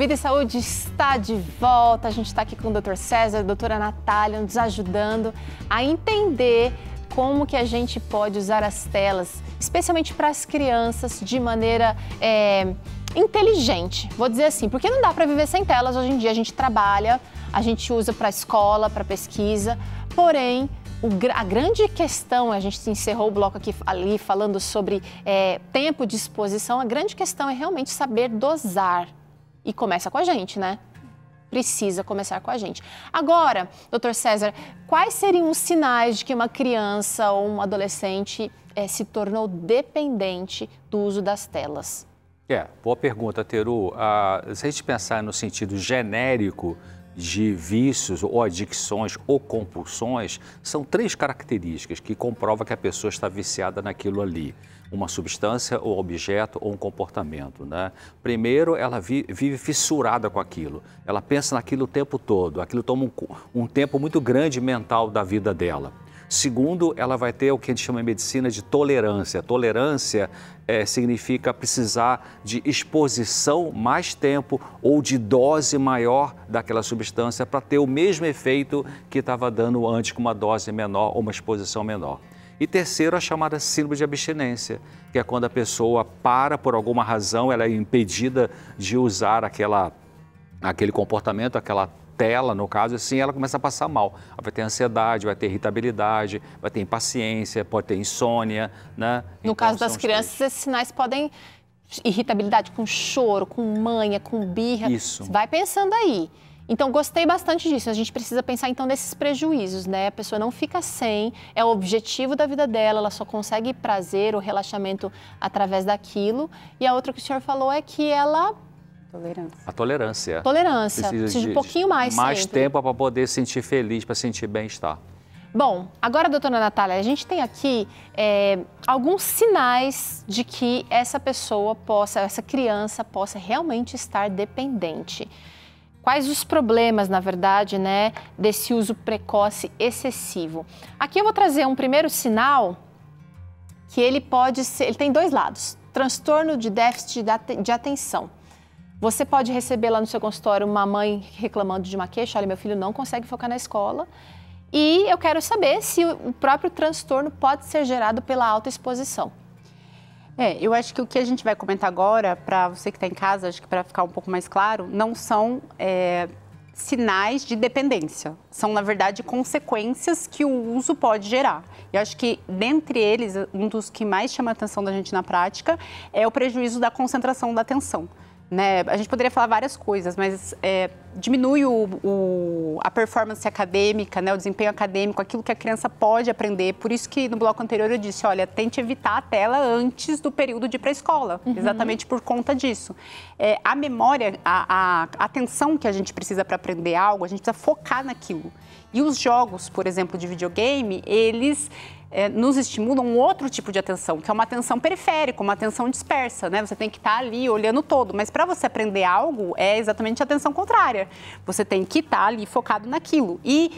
Vida e Saúde está de volta. A gente está aqui com o Dr. César, a doutora Natália, nos ajudando a entender como que a gente pode usar as telas, especialmente para as crianças, de maneira é, inteligente. Vou dizer assim, porque não dá para viver sem telas hoje em dia. A gente trabalha, a gente usa para escola, para pesquisa, porém o, a grande questão, a gente encerrou o bloco aqui ali falando sobre é, tempo de exposição, a grande questão é realmente saber dosar e começa com a gente, né? Precisa começar com a gente. Agora, doutor César, quais seriam os sinais de que uma criança ou um adolescente é, se tornou dependente do uso das telas? É, boa pergunta, Teru. Ah, se a gente pensar no sentido genérico de vícios ou adicções ou compulsões, são três características que comprovam que a pessoa está viciada naquilo ali uma substância ou objeto ou um comportamento. Né? Primeiro, ela vive fissurada com aquilo, ela pensa naquilo o tempo todo, aquilo toma um, um tempo muito grande mental da vida dela. Segundo, ela vai ter o que a gente chama em medicina de tolerância. Tolerância é, significa precisar de exposição mais tempo ou de dose maior daquela substância para ter o mesmo efeito que estava dando antes com uma dose menor ou uma exposição menor. E terceiro, a chamada síndrome de abstinência, que é quando a pessoa para por alguma razão, ela é impedida de usar aquela, aquele comportamento, aquela tela, no caso, assim, ela começa a passar mal. Ela vai ter ansiedade, vai ter irritabilidade, vai ter impaciência, pode ter insônia, né? No então, caso das crianças, esses sinais podem irritabilidade com choro, com manha, com birra. Isso. Vai pensando aí. Então, gostei bastante disso. A gente precisa pensar, então, nesses prejuízos, né? A pessoa não fica sem, é o objetivo da vida dela, ela só consegue prazer ou relaxamento através daquilo. E a outra que o senhor falou é que ela Tolerância. A tolerância. Tolerância. Precisa, Precisa de, de, um pouquinho mais. Mais sempre. tempo para poder sentir feliz, para sentir bem-estar. Bom, agora, doutora Natália, a gente tem aqui é, alguns sinais de que essa pessoa possa, essa criança possa realmente estar dependente. Quais os problemas, na verdade, né, desse uso precoce excessivo? Aqui eu vou trazer um primeiro sinal que ele pode ser, ele tem dois lados: transtorno de déficit de atenção. Você pode receber lá no seu consultório uma mãe reclamando de uma queixa, olha, meu filho não consegue focar na escola. E eu quero saber se o próprio transtorno pode ser gerado pela alta exposição. É, eu acho que o que a gente vai comentar agora, para você que está em casa, acho que para ficar um pouco mais claro, não são é, sinais de dependência. São, na verdade, consequências que o uso pode gerar. E acho que, dentre eles, um dos que mais chama a atenção da gente na prática é o prejuízo da concentração da atenção. Né? A gente poderia falar várias coisas, mas é, diminui o, o, a performance acadêmica, né? o desempenho acadêmico, aquilo que a criança pode aprender. Por isso que no bloco anterior eu disse, olha, tente evitar a tela antes do período de pré-escola, uhum. exatamente por conta disso. É, a memória, a, a atenção que a gente precisa para aprender algo, a gente precisa focar naquilo. E os jogos, por exemplo, de videogame, eles é, nos estimula um outro tipo de atenção, que é uma atenção periférica, uma atenção dispersa, né? Você tem que estar tá ali olhando todo, mas para você aprender algo é exatamente a atenção contrária. Você tem que estar tá ali focado naquilo. E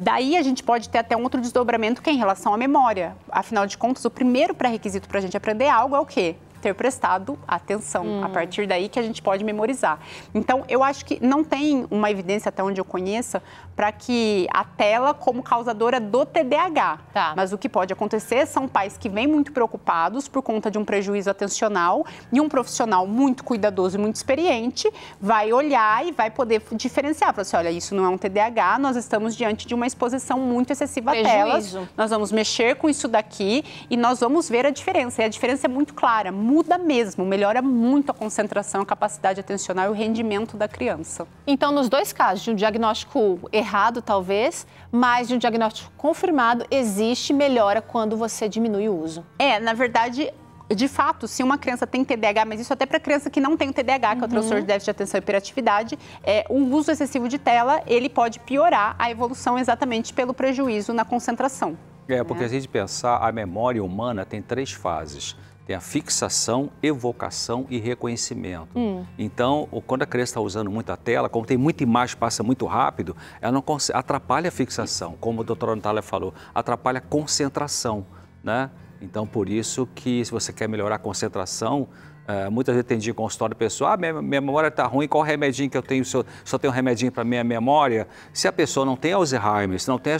Daí a gente pode ter até um outro desdobramento que é em relação à memória. Afinal de contas, o primeiro pré-requisito para a gente aprender algo é o quê? ter prestado atenção. Hum. A partir daí que a gente pode memorizar. Então, eu acho que não tem uma evidência, até onde eu conheça, para que a tela como causadora do TDAH. Tá. Mas o que pode acontecer são pais que vêm muito preocupados por conta de um prejuízo atencional e um profissional muito cuidadoso e muito experiente vai olhar e vai poder diferenciar. Falar assim, olha, isso não é um TDAH, nós estamos diante de uma exposição muito excessiva prejuízo. a telas. Nós vamos mexer com isso daqui e nós vamos ver a diferença. E a diferença é muito clara, muda mesmo, melhora muito a concentração, a capacidade atencional e o rendimento da criança. Então, nos dois casos, de um diagnóstico errado, talvez, mas de um diagnóstico confirmado, existe melhora quando você diminui o uso. É, na verdade, de fato, se uma criança tem TDAH, mas isso até para criança que não tem o TDAH, que uhum. é o uhum. transtorno de déficit de atenção e hiperatividade, é, o uso excessivo de tela, ele pode piorar a evolução exatamente pelo prejuízo na concentração. É, porque né? a gente pensar, a memória humana tem três fases. Tem a fixação, evocação e reconhecimento. Hum. Então, quando a criança está usando muita tela, como tem muita imagem, passa muito rápido, ela não atrapalha a fixação, como o doutor Natália falou, atrapalha a concentração, né? Então, por isso que se você quer melhorar a concentração, Uh, muitas vezes atendi consultório pessoal, ah, minha, minha memória está ruim, qual remedinho que eu tenho? Só, só tenho um remedinho para minha memória? Se a pessoa não tem Alzheimer, se não tem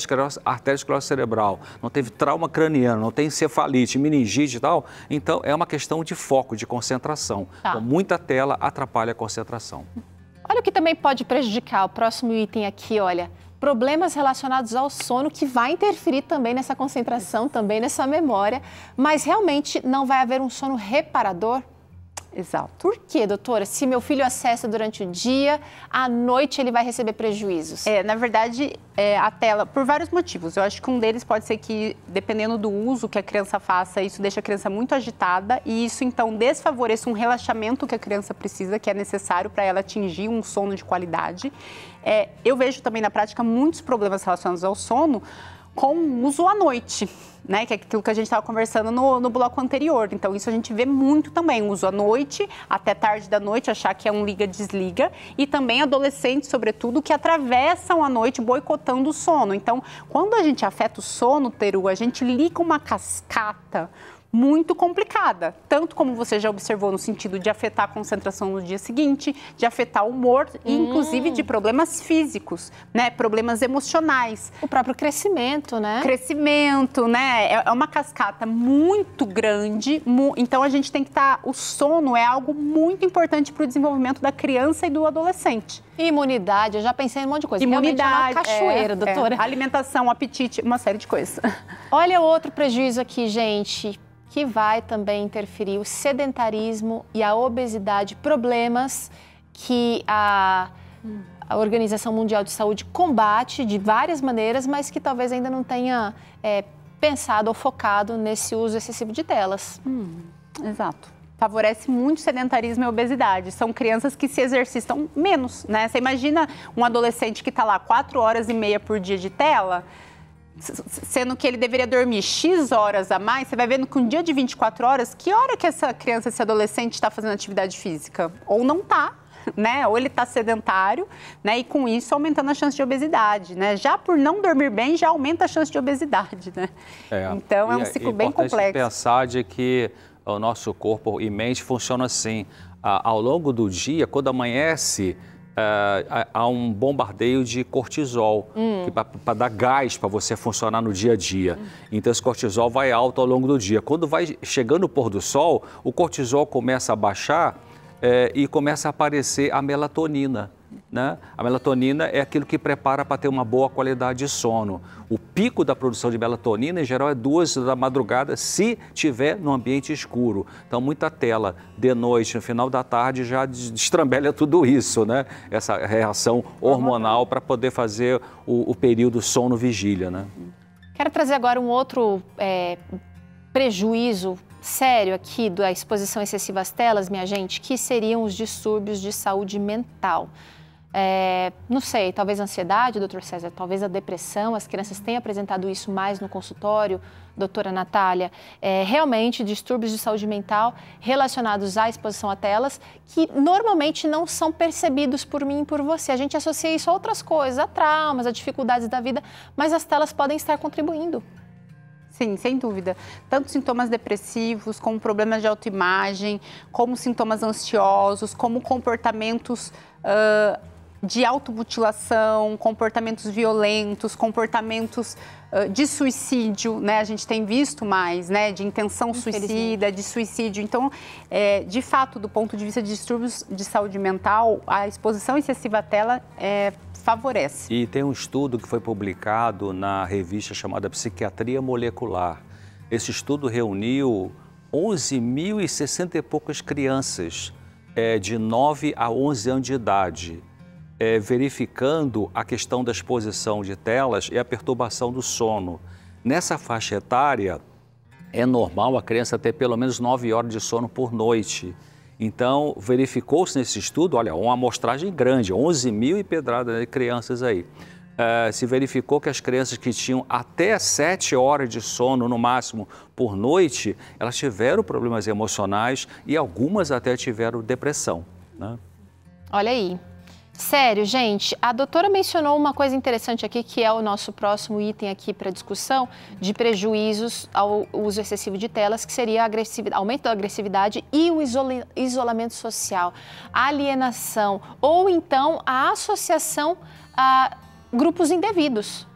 arteriosclerose cerebral, não teve trauma craniano, não tem encefalite, meningite e tal, então é uma questão de foco, de concentração. Tá. Então, muita tela atrapalha a concentração. Olha o que também pode prejudicar, o próximo item aqui, olha, problemas relacionados ao sono que vai interferir também nessa concentração, também nessa memória, mas realmente não vai haver um sono reparador? Exato. Por que, doutora? Se meu filho acessa durante o dia, à noite ele vai receber prejuízos? É, na verdade, é, a tela, por vários motivos. Eu acho que um deles pode ser que, dependendo do uso que a criança faça, isso deixa a criança muito agitada e isso então desfavorece um relaxamento que a criança precisa, que é necessário para ela atingir um sono de qualidade. É, eu vejo também na prática muitos problemas relacionados ao sono com o uso à noite. Né, que é aquilo que a gente estava conversando no, no bloco anterior. Então, isso a gente vê muito também. Uso à noite, até tarde da noite, achar que é um liga-desliga. E também adolescentes, sobretudo, que atravessam a noite boicotando o sono. Então, quando a gente afeta o sono, Teru, a gente liga uma cascata muito complicada, tanto como você já observou no sentido de afetar a concentração no dia seguinte, de afetar o humor hum. e inclusive de hum. problemas físicos, né, problemas emocionais, o próprio crescimento, né? Crescimento, né? É, é uma cascata muito grande, mu... então a gente tem que estar tá... o sono é algo muito importante para o desenvolvimento da criança e do adolescente. Imunidade, eu já pensei em um monte de coisa. É Imunidade, é cachoeira, é, doutora. É. Alimentação, apetite, uma série de coisas. Olha outro prejuízo aqui, gente que vai também interferir o sedentarismo e a obesidade, problemas que a, a Organização Mundial de Saúde combate de várias maneiras, mas que talvez ainda não tenha é, pensado ou focado nesse uso excessivo de telas. Hum, exato favorece muito sedentarismo e obesidade. São crianças que se exercitam menos, né? Você imagina um adolescente que está lá quatro horas e meia por dia de tela, sendo que ele deveria dormir X horas a mais, você vai vendo que um dia de 24 horas, que hora que essa criança, esse adolescente está fazendo atividade física? Ou não está, né? Ou ele está sedentário, né? E com isso aumentando a chance de obesidade, né? Já por não dormir bem, já aumenta a chance de obesidade, né? É, então é um é ciclo é, bem complexo. pensar de que o nosso corpo e mente funciona assim. ao longo do dia, quando amanhece, ah, há um bombardeio de cortisol, hum. para dar gás para você funcionar no dia a dia. Hum. Então, esse cortisol vai alto ao longo do dia. Quando vai chegando o pôr do sol, o cortisol começa a baixar é, e começa a aparecer a melatonina né? A melatonina é aquilo que prepara para ter uma boa qualidade de sono. O pico da produção de melatonina, em geral, é duas da madrugada, se tiver no ambiente escuro. Então, muita tela de noite, no final da tarde, já destrambelha tudo isso, né? Essa reação hormonal para poder fazer o, o período sono-vigília, né? Quero trazer agora um outro é, prejuízo sério aqui da exposição excessiva às telas, minha gente, que seriam os distúrbios de saúde mental. É, não sei, talvez a ansiedade, doutor César, talvez a depressão, as crianças têm apresentado isso mais no consultório, doutora Natália. É, realmente, distúrbios de saúde mental relacionados à exposição a telas, que normalmente não são percebidos por mim e por você. A gente associa isso a outras coisas, a traumas, a dificuldades da vida, mas as telas podem estar contribuindo. Sim, sem dúvida. Tanto sintomas depressivos, como problemas de autoimagem, como sintomas ansiosos, como comportamentos uh, de automutilação, comportamentos violentos, comportamentos uh, de suicídio, né? A gente tem visto mais, né? De intenção suicida, de suicídio. Então, é, de fato, do ponto de vista de distúrbios de saúde mental, a exposição excessiva à tela é, favorece. E tem um estudo que foi publicado na revista chamada Psiquiatria Molecular. Esse estudo reuniu 11.060 e poucas crianças é, de 9 a 11 anos de idade é, verificando a questão da exposição de telas e a perturbação do sono. Nessa faixa etária, é normal a criança ter pelo menos 9 horas de sono por noite. Então, verificou-se nesse estudo, olha, uma amostragem grande, 11 mil e pedrada de crianças aí. Uh, se verificou que as crianças que tinham até 7 horas de sono no máximo por noite, elas tiveram problemas emocionais e algumas até tiveram depressão. Né? Olha aí, Sério, gente, a doutora mencionou uma coisa interessante aqui, que é o nosso próximo item aqui para discussão, de prejuízos ao uso excessivo de telas, que seria agressividade, aumento da agressividade e o isola, isolamento social, alienação, ou então a associação a grupos indevidos,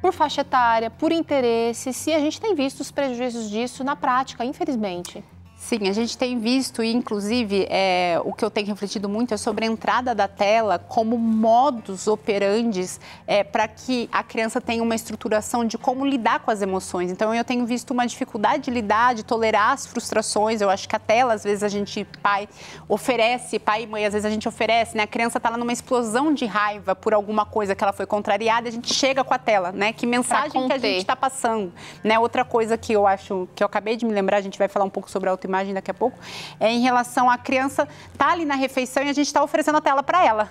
por faixa etária, por interesses, e a gente tem visto os prejuízos disso na prática, infelizmente. Sim, a gente tem visto, e inclusive é, o que eu tenho refletido muito é sobre a entrada da tela como modus operandis é, para que a criança tenha uma estruturação de como lidar com as emoções. Então, eu tenho visto uma dificuldade de lidar, de tolerar as frustrações. Eu acho que a tela, às vezes, a gente, pai, oferece, pai e mãe, às vezes a gente oferece, né? A criança está lá numa explosão de raiva por alguma coisa que ela foi contrariada, a gente chega com a tela, né? Que mensagem que a gente está passando, né? Outra coisa que eu acho, que eu acabei de me lembrar, a gente vai falar um pouco sobre a imagem daqui a pouco, é em relação à criança estar tá ali na refeição e a gente está oferecendo a tela para ela.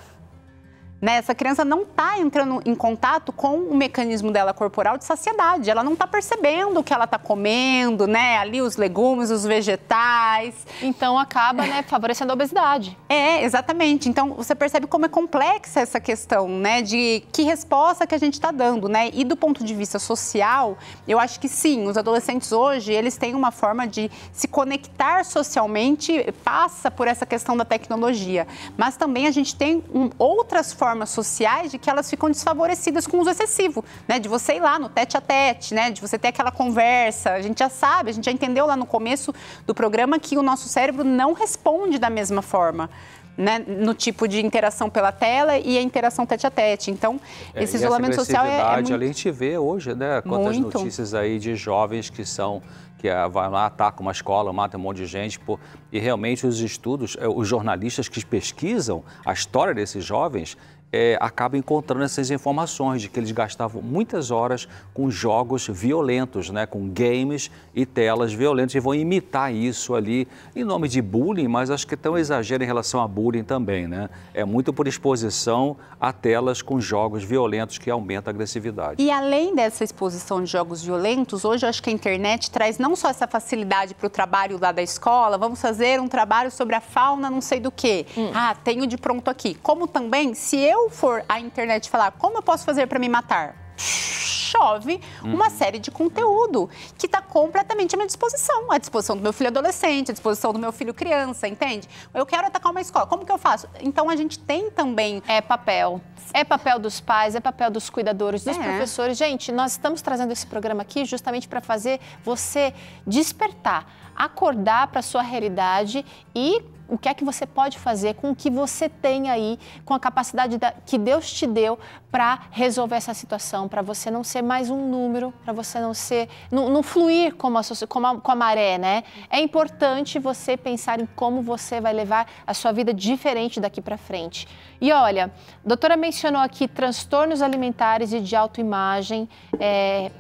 Né? Essa criança não está entrando em contato com o mecanismo dela corporal de saciedade. Ela não está percebendo o que ela está comendo, né? Ali os legumes, os vegetais. Então acaba né, favorecendo a obesidade. É, exatamente. Então você percebe como é complexa essa questão, né? De que resposta que a gente está dando, né? E do ponto de vista social, eu acho que sim, os adolescentes hoje, eles têm uma forma de se conectar socialmente, passa por essa questão da tecnologia. Mas também a gente tem um, outras formas formas sociais de que elas ficam desfavorecidas com o uso excessivo, né? De você ir lá no tete a tete, né? De você ter aquela conversa. A gente já sabe, a gente já entendeu lá no começo do programa que o nosso cérebro não responde da mesma forma. Né, no tipo de interação pela tela e a interação tete a tete. Então, é, esse isolamento social é, é muito... A gente vê hoje, né, quantas muito. notícias aí de jovens que são que ah, vai lá, ataca uma escola, mata um monte de gente. por e realmente os estudos, eh, os jornalistas que pesquisam a história desses jovens, é, acaba encontrando essas informações de que eles gastavam muitas horas com jogos violentos, né, com games e telas violentas, e vão imitar isso ali em nome de bullying, mas acho que é tão exagero em relação a bullying também, né? É muito por exposição a telas com jogos violentos que aumenta a agressividade. E além dessa exposição de jogos violentos, hoje eu acho que a internet traz não só essa facilidade para o trabalho lá da escola, vamos fazer um trabalho sobre a fauna não sei do que. Hum. Ah, tenho de pronto aqui. Como também, se eu eu for à internet falar como eu posso fazer para me matar, chove uma uhum. série de conteúdo que está completamente à minha disposição. À disposição do meu filho adolescente, à disposição do meu filho criança, entende? Eu quero atacar uma escola, como que eu faço? Então a gente tem também. É papel. É papel dos pais, é papel dos cuidadores, dos é. professores. Gente, nós estamos trazendo esse programa aqui justamente para fazer você despertar, acordar para sua realidade e o que é que você pode fazer com o que você tem aí, com a capacidade da, que Deus te deu para resolver essa situação, para você não ser mais um número, para você não ser, não, não fluir como a, como, a, com a maré, né? É importante você pensar em como você vai levar a sua vida diferente daqui para frente. E olha, a doutora mencionou aqui transtornos alimentares e de autoimagem, é,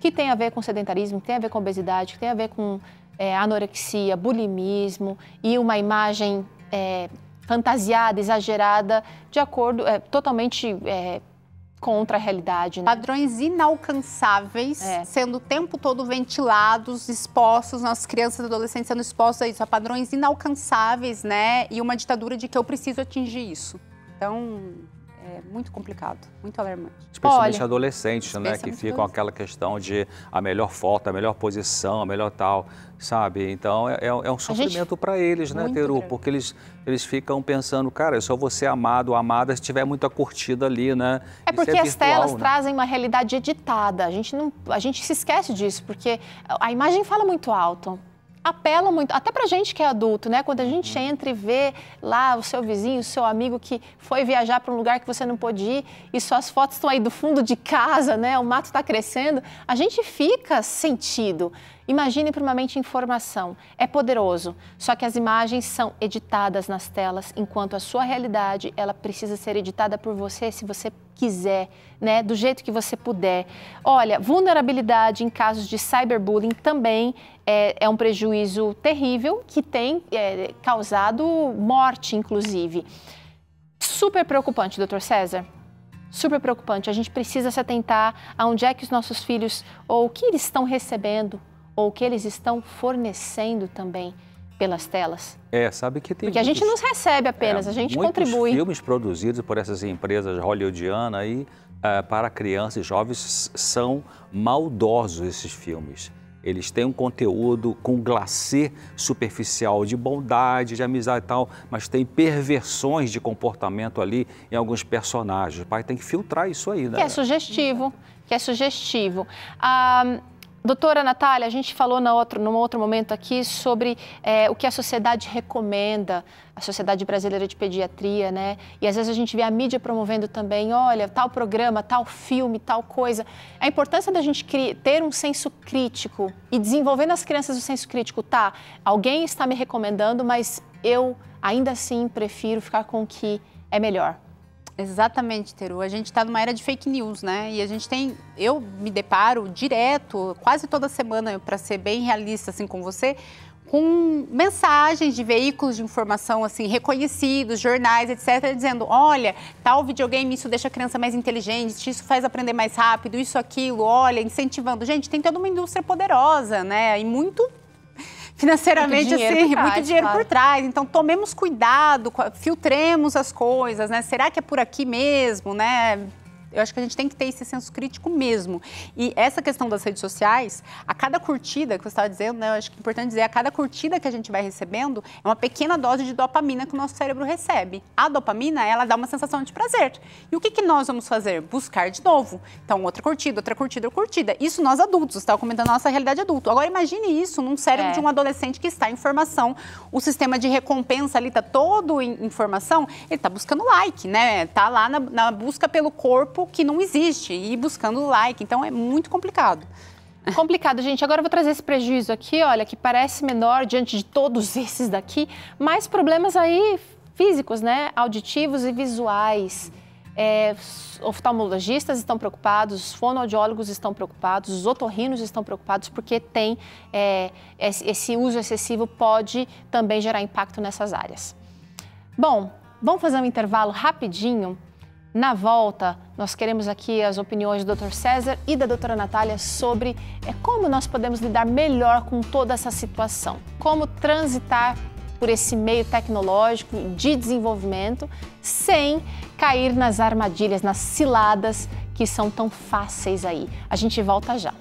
que tem a ver com sedentarismo, que tem a ver com obesidade, que tem a ver com é, anorexia, bulimismo e uma imagem é, fantasiada, exagerada, de acordo, é, totalmente é, contra a realidade. Né? Padrões inalcançáveis, é. sendo o tempo todo ventilados, expostos, nossas crianças e adolescentes sendo expostos a isso, a padrões inalcançáveis, né? E uma ditadura de que eu preciso atingir isso. Então, é muito complicado, muito alarmante. Especialmente Olha, adolescentes, né? Que ficam aquela questão de a melhor foto, a melhor posição, a melhor tal, sabe? Então é, é, é um sofrimento para eles, né, Teru? Grande. Porque eles, eles ficam pensando, cara, eu é só vou ser amado ou amada se tiver muita curtida ali, né? É, é porque é virtual, as telas né? trazem uma realidade editada. A gente, não, a gente se esquece disso, porque a imagem fala muito alto apela muito, até pra gente que é adulto, né? Quando a gente uhum. entra e vê lá o seu vizinho, o seu amigo que foi viajar para um lugar que você não pôde ir e suas fotos estão aí do fundo de casa, né? O mato está crescendo, a gente fica sentido. Imagine primamente informação. É poderoso, só que as imagens são editadas nas telas, enquanto a sua realidade, ela precisa ser editada por você se você quiser, né, do jeito que você puder. Olha, vulnerabilidade em casos de cyberbullying também é, é um prejuízo terrível que tem é, causado morte, inclusive. Super preocupante, doutor César super preocupante. A gente precisa se atentar a onde é que os nossos filhos ou o que eles estão recebendo ou o que eles estão fornecendo também pelas telas? É, sabe que tem. Porque muitos, a gente não recebe apenas, é, a gente muitos contribui. filmes produzidos por essas empresas hollywoodianas aí uh, para crianças e jovens são maldosos esses filmes. Eles têm um conteúdo com glacê superficial de bondade, de amizade e tal, mas tem perversões de comportamento ali em alguns personagens. O pai tem que filtrar isso aí, né? Que é sugestivo, que é sugestivo. Ah, Doutora Natália, a gente falou na outro, num outro momento aqui sobre é, o que a sociedade recomenda, a Sociedade Brasileira de Pediatria, né? E às vezes a gente vê a mídia promovendo também, olha, tal programa, tal filme, tal coisa. A importância da gente ter um senso crítico e desenvolver nas crianças o senso crítico, tá? Alguém está me recomendando, mas eu ainda assim prefiro ficar com o que é melhor. Exatamente, Teru. A gente está numa era de fake news, né? E a gente tem, eu me deparo direto, quase toda semana, para ser bem realista assim com você, com mensagens de veículos de informação assim reconhecidos, jornais, etc, dizendo, olha, tal videogame isso deixa a criança mais inteligente, isso faz aprender mais rápido, isso aquilo, olha, incentivando. Gente, tem toda uma indústria poderosa, né? E muito financeiramente, muito assim, trás, muito dinheiro claro. por trás. Então, tomemos cuidado, filtremos as coisas, né? Será que é por aqui mesmo, né? Eu acho que a gente tem que ter esse senso crítico mesmo. E essa questão das redes sociais, a cada curtida que você estava dizendo, né, eu acho que é importante dizer, a cada curtida que a gente vai recebendo, é uma pequena dose de dopamina que o nosso cérebro recebe. A dopamina, ela dá uma sensação de prazer. E o que, que nós vamos fazer? Buscar de novo. Então, outra curtida, outra curtida, outra curtida. Isso nós adultos, estava tá comentando a nossa realidade adulta. Agora, imagine isso num cérebro é. de um adolescente que está em formação. O sistema de recompensa ali está todo em formação. ele está buscando like, né? Está lá na, na busca pelo corpo grupo que não existe e buscando like. Então é muito complicado. Complicado, gente. Agora eu vou trazer esse prejuízo aqui, olha, que parece menor diante de todos esses daqui, mas problemas aí físicos, né? Auditivos e visuais. É, oftalmologistas estão preocupados, fonoaudiólogos estão preocupados, os otorrinos estão preocupados porque tem é, esse uso excessivo pode também gerar impacto nessas áreas. Bom, vamos fazer um intervalo rapidinho. Na volta, nós queremos aqui as opiniões do Dr. César e da doutora Natália sobre é, como nós podemos lidar melhor com toda essa situação. Como transitar por esse meio tecnológico de desenvolvimento sem cair nas armadilhas, nas ciladas que são tão fáceis aí. A gente volta já.